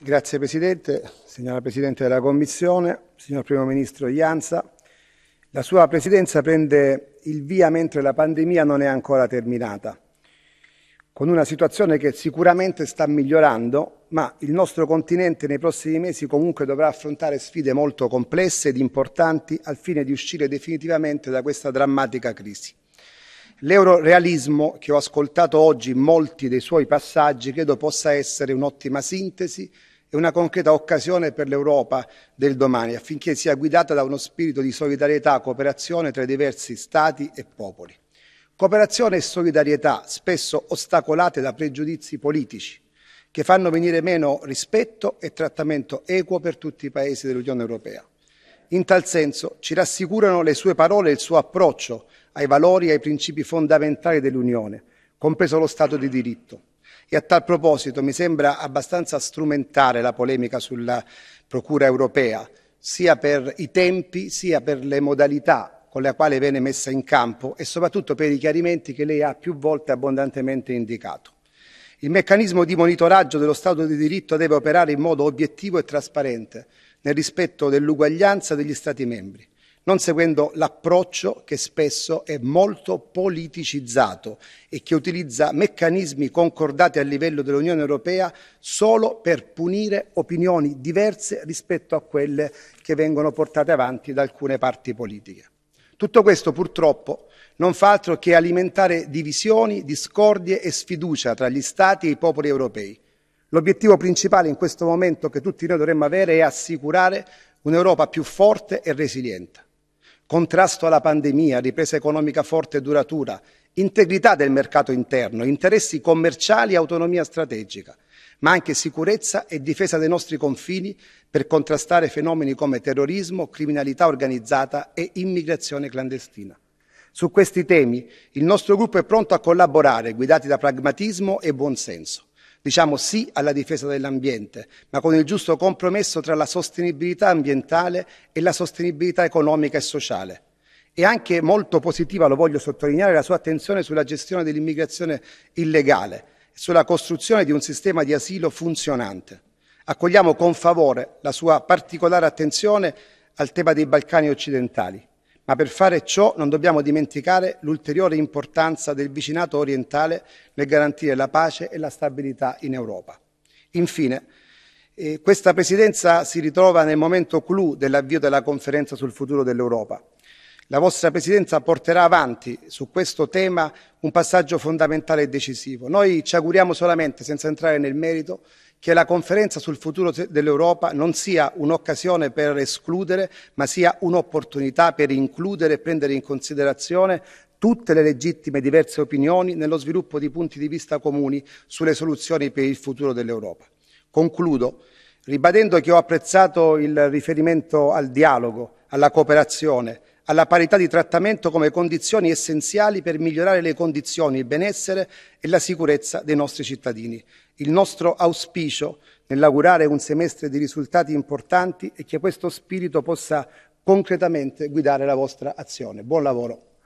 Grazie Presidente, signora Presidente della Commissione, signor Primo Ministro Ianza. La sua Presidenza prende il via mentre la pandemia non è ancora terminata, con una situazione che sicuramente sta migliorando, ma il nostro continente nei prossimi mesi comunque dovrà affrontare sfide molto complesse ed importanti al fine di uscire definitivamente da questa drammatica crisi. L'eurorealismo, che ho ascoltato oggi in molti dei suoi passaggi, credo possa essere un'ottima sintesi e una concreta occasione per l'Europa del domani, affinché sia guidata da uno spirito di solidarietà, e cooperazione tra i diversi stati e popoli. Cooperazione e solidarietà spesso ostacolate da pregiudizi politici che fanno venire meno rispetto e trattamento equo per tutti i paesi dell'Unione Europea. In tal senso ci rassicurano le sue parole e il suo approccio ai valori e ai principi fondamentali dell'Unione, compreso lo Stato di diritto. E a tal proposito mi sembra abbastanza strumentale la polemica sulla Procura europea, sia per i tempi sia per le modalità con le quali viene messa in campo e soprattutto per i chiarimenti che lei ha più volte abbondantemente indicato. Il meccanismo di monitoraggio dello Stato di diritto deve operare in modo obiettivo e trasparente, nel rispetto dell'uguaglianza degli Stati membri, non seguendo l'approccio che spesso è molto politicizzato e che utilizza meccanismi concordati a livello dell'Unione Europea solo per punire opinioni diverse rispetto a quelle che vengono portate avanti da alcune parti politiche. Tutto questo purtroppo non fa altro che alimentare divisioni, discordie e sfiducia tra gli Stati e i popoli europei L'obiettivo principale in questo momento che tutti noi dovremmo avere è assicurare un'Europa più forte e resiliente. Contrasto alla pandemia, ripresa economica forte e duratura, integrità del mercato interno, interessi commerciali e autonomia strategica, ma anche sicurezza e difesa dei nostri confini per contrastare fenomeni come terrorismo, criminalità organizzata e immigrazione clandestina. Su questi temi il nostro gruppo è pronto a collaborare, guidati da pragmatismo e buonsenso. Diciamo sì alla difesa dell'ambiente, ma con il giusto compromesso tra la sostenibilità ambientale e la sostenibilità economica e sociale. E anche molto positiva, lo voglio sottolineare, la sua attenzione sulla gestione dell'immigrazione illegale e sulla costruzione di un sistema di asilo funzionante. Accogliamo con favore la sua particolare attenzione al tema dei Balcani occidentali. Ma per fare ciò non dobbiamo dimenticare l'ulteriore importanza del vicinato orientale nel garantire la pace e la stabilità in Europa. Infine, eh, questa presidenza si ritrova nel momento clou dell'avvio della conferenza sul futuro dell'Europa. La vostra presidenza porterà avanti su questo tema un passaggio fondamentale e decisivo. Noi ci auguriamo solamente, senza entrare nel merito, che la conferenza sul futuro dell'Europa non sia un'occasione per escludere, ma sia un'opportunità per includere e prendere in considerazione tutte le legittime diverse opinioni nello sviluppo di punti di vista comuni sulle soluzioni per il futuro dell'Europa. Concludo ribadendo che ho apprezzato il riferimento al dialogo, alla cooperazione, alla parità di trattamento come condizioni essenziali per migliorare le condizioni, il benessere e la sicurezza dei nostri cittadini. Il nostro auspicio nell'augurare un semestre di risultati importanti è che questo spirito possa concretamente guidare la vostra azione. Buon lavoro.